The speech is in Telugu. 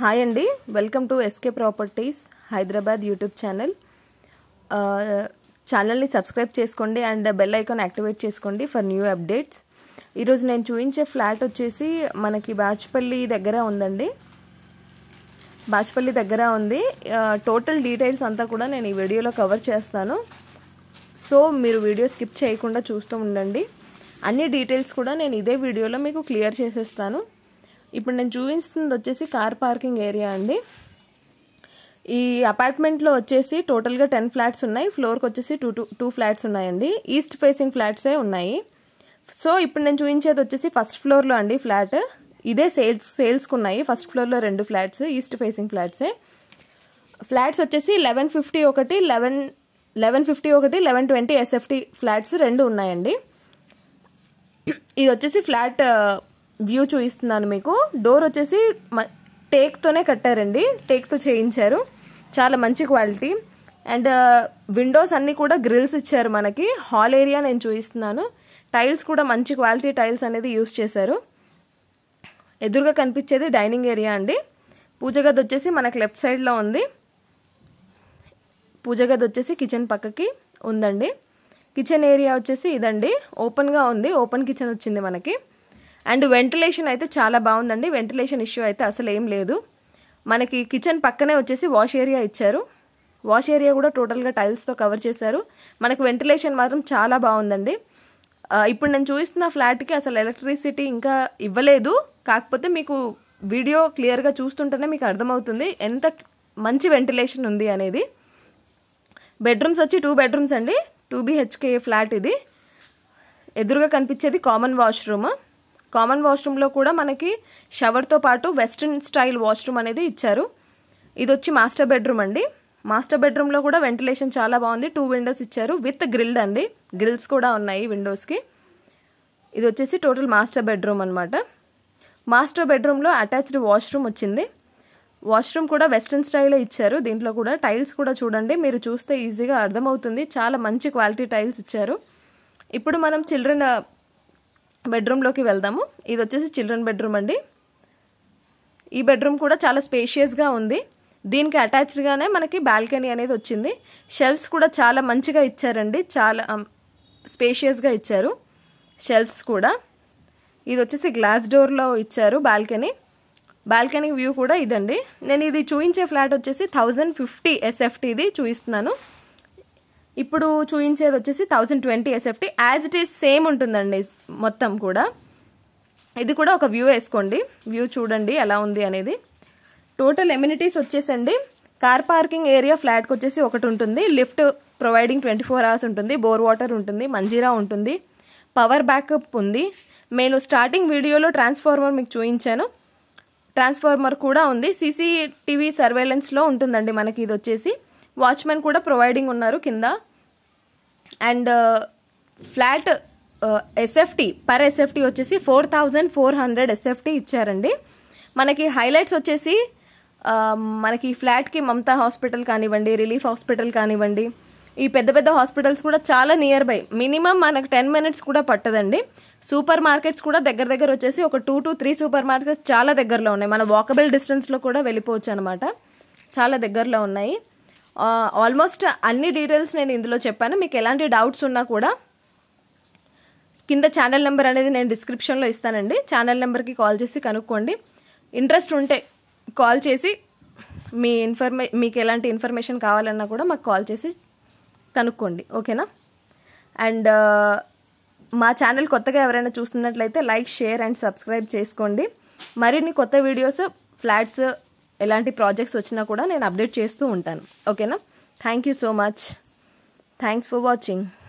హాయ్ అండి welcome to SK properties Hyderabad YouTube channel ఛానల్ని సబ్స్క్రైబ్ చేసుకోండి అండ్ బెల్ ఐకాన్ యాక్టివేట్ చేసుకోండి ఫర్ న్యూ అప్డేట్స్ ఈరోజు నేను చూపించే ఫ్లాట్ వచ్చేసి మనకి బాచ్పల్లి దగ్గర ఉందండి బాచ్పల్లి దగ్గర ఉంది టోటల్ డీటెయిల్స్ అంతా కూడా నేను ఈ వీడియోలో కవర్ చేస్తాను సో మీరు వీడియో స్కిప్ చేయకుండా చూస్తూ ఉండండి అన్ని డీటెయిల్స్ కూడా నేను ఇదే వీడియోలో మీకు క్లియర్ చేసేస్తాను ఇప్పుడు నేను చూపిస్తుంది వచ్చేసి కార్ పార్కింగ్ ఏరియా అండి ఈ అపార్ట్మెంట్లో వచ్చేసి టోటల్గా టెన్ ఫ్లాట్స్ ఉన్నాయి ఫ్లోర్కి వచ్చేసి టూ టూ టూ ఫ్లాట్స్ ఉన్నాయండి ఈస్ట్ ఫేసింగ్ ఫ్లాట్సే ఉన్నాయి సో ఇప్పుడు నేను చూపించేది వచ్చేసి ఫస్ట్ ఫ్లోర్లో అండి ఫ్లాట్ ఇదే సేల్స్ సేల్స్కి ఉన్నాయి ఫస్ట్ ఫ్లోర్లో రెండు ఫ్లాట్స్ ఈస్ట్ ఫేసింగ్ ఫ్లాట్సే ఫ్లాట్స్ వచ్చేసి లెవెన్ ఫిఫ్టీ ఒకటి లెవెన్ లెవెన్ ఫిఫ్టీ ఒకటి లెవెన్ ట్వంటీ ఎస్ఎఫ్టీ ఫ్లాట్స్ రెండు ఉన్నాయండి ఇది వచ్చేసి ఫ్లాట్ వ్యూ చూపిస్తున్నాను మీకు డోర్ వచ్చేసి టేక్తోనే కట్టారండి టేక్తో చేయించారు చాలా మంచి క్వాలిటీ అండ్ విండోస్ అన్నీ కూడా గ్రిల్స్ ఇచ్చారు మనకి హాల్ ఏరియా నేను చూపిస్తున్నాను టైల్స్ కూడా మంచి క్వాలిటీ టైల్స్ అనేది యూస్ చేశారు ఎదురుగా కనిపించేది డైనింగ్ ఏరియా అండి పూజ గది వచ్చేసి మనకు లెఫ్ట్ సైడ్లో ఉంది పూజ గది వచ్చేసి కిచెన్ పక్కకి ఉందండి కిచెన్ ఏరియా వచ్చేసి ఇదండి ఓపెన్గా ఉంది ఓపెన్ కిచెన్ వచ్చింది మనకి అండ్ వెంటిలేషన్ అయితే చాలా బాగుందండి వెంటిలేషన్ ఇష్యూ అయితే అసలు ఏం లేదు మనకి కిచెన్ పక్కనే వచ్చేసి వాష్ ఏరియా ఇచ్చారు వాష్ ఏరియా కూడా టోటల్గా టైల్స్తో కవర్ చేశారు మనకు వెంటిలేషన్ మాత్రం చాలా బాగుందండి ఇప్పుడు నేను చూపిస్తున్న ఫ్లాట్కి అసలు ఎలక్ట్రిసిటీ ఇంకా ఇవ్వలేదు కాకపోతే మీకు వీడియో క్లియర్గా చూస్తుంటేనే మీకు అర్థమవుతుంది ఎంత మంచి వెంటిలేషన్ ఉంది అనేది బెడ్రూమ్స్ వచ్చి టూ బెడ్రూమ్స్ అండి టూ బీహెచ్కే ఫ్లాట్ ఇది ఎదురుగా కనిపించేది కామన్ వాష్రూమ్ కామన్ వాష్రూమ్లో కూడా మనకి షవర్తో పాటు వెస్ట్రన్ స్టైల్ వాష్రూమ్ అనేది ఇచ్చారు ఇది వచ్చి మాస్టర్ బెడ్రూమ్ అండి మాస్టర్ బెడ్రూమ్లో కూడా వెంటిలేషన్ చాలా బాగుంది టూ విండోస్ ఇచ్చారు విత్ గ్రిల్డ్ అండి గ్రిల్స్ కూడా ఉన్నాయి విండోస్కి ఇది వచ్చేసి టోటల్ మాస్టర్ బెడ్రూమ్ అనమాట మాస్టర్ బెడ్రూమ్లో అటాచ్డ్ వాష్రూమ్ వచ్చింది వాష్రూమ్ కూడా వెస్ట్రన్ స్టైల్లో ఇచ్చారు దీంట్లో కూడా టైల్స్ కూడా చూడండి మీరు చూస్తే ఈజీగా అర్థమవుతుంది చాలా మంచి క్వాలిటీ టైల్స్ ఇచ్చారు ఇప్పుడు మనం చిల్డ్రన్ బెడ్రూమ్లోకి వెళ్దాము ఇది వచ్చేసి చిల్డ్రన్ బెడ్రూమ్ అండి ఈ బెడ్రూమ్ కూడా చాలా స్పేషియస్గా ఉంది దీనికి అటాచ్డ్గానే మనకి బాల్కనీ అనేది వచ్చింది షెల్ఫ్స్ కూడా చాలా మంచిగా ఇచ్చారండి చాలా స్పేషియస్గా um, ఇచ్చారు షెల్ఫ్స్ కూడా ఇది వచ్చేసి గ్లాస్ డోర్లో ఇచ్చారు బాల్కనీ బాల్కనీ వ్యూ కూడా ఇదండి నేను ఇది చూపించే ఫ్లాట్ వచ్చేసి థౌజండ్ ఫిఫ్టీ ఎస్ఎఫ్టీది చూపిస్తున్నాను ఇప్పుడు చూపించేది వచ్చేసి thousand twenty SFT as it is same ఉంటుందండి మొత్తం కూడా ఇది కూడా ఒక వ్యూ వేసుకోండి వ్యూ చూడండి ఎలా ఉంది అనేది టోటల్ ఎమ్యూనిటీస్ వచ్చేసండి కార్ పార్కింగ్ ఏరియా ఫ్లాట్కి వచ్చేసి ఒకటి ఉంటుంది lift providing twenty four hours ఉంటుంది బోర్ వాటర్ ఉంటుంది మంజీరా ఉంటుంది పవర్ బ్యాకప్ ఉంది నేను స్టార్టింగ్ వీడియోలో ట్రాన్స్ఫార్మర్ మీకు చూపించాను ట్రాన్స్ఫార్మర్ కూడా ఉంది సీసీటీవీ సర్వేలెన్స్లో ఉంటుందండి మనకి ఇది వచ్చేసి వాచ్మెన్ కూడా ప్రొవైడింగ్ ఉన్నారు కింద and uh, flat SFT uh, per SFT వచ్చేసి four thousand four hundred SFT ఇచ్చారండి మనకి హైలైట్స్ వచ్చేసి um, మనకి ఫ్లాట్కి మమతా హాస్పిటల్ కానివ్వండి రిలీఫ్ హాస్పిటల్ కానివ్వండి ఈ పెద్ద పెద్ద హాస్పిటల్స్ కూడా చాలా నియర్ బై మినిమం మనకు టెన్ మినిట్స్ కూడా పట్టదండి సూపర్ మార్కెట్స్ కూడా దగ్గర దగ్గర వచ్చేసి ఒక two to three supermarkets చాలా దగ్గరలో ఉన్నాయి మన వాకబుల్ డిస్టెన్స్లో కూడా వెళ్ళిపోవచ్చు అనమాట చాలా దగ్గరలో ఉన్నాయి ఆల్మోస్ట్ అన్ని డీటెయిల్స్ నేను ఇందులో చెప్పాను మీకు ఎలాంటి డౌట్స్ ఉన్నా కూడా కింద ఛానల్ నెంబర్ అనేది నేను డిస్క్రిప్షన్లో ఇస్తానండి ఛానల్ నెంబర్కి కాల్ చేసి కనుక్కోండి ఇంట్రెస్ట్ ఉంటే కాల్ చేసి మీ ఇన్ఫర్మే మీకు ఎలాంటి ఇన్ఫర్మేషన్ కావాలన్నా కూడా మాకు కాల్ చేసి కనుక్కోండి ఓకేనా అండ్ మా ఛానల్ కొత్తగా ఎవరైనా చూస్తున్నట్లయితే లైక్ షేర్ అండ్ సబ్స్క్రైబ్ చేసుకోండి మరిన్ని కొత్త వీడియోస్ ఫ్లాట్స్ ఎలాంటి ప్రాజెక్ట్స్ వచ్చినా కూడా నేను అప్డేట్ చేస్తూ ఉంటాను ఓకేనా thank you so much thanks for watching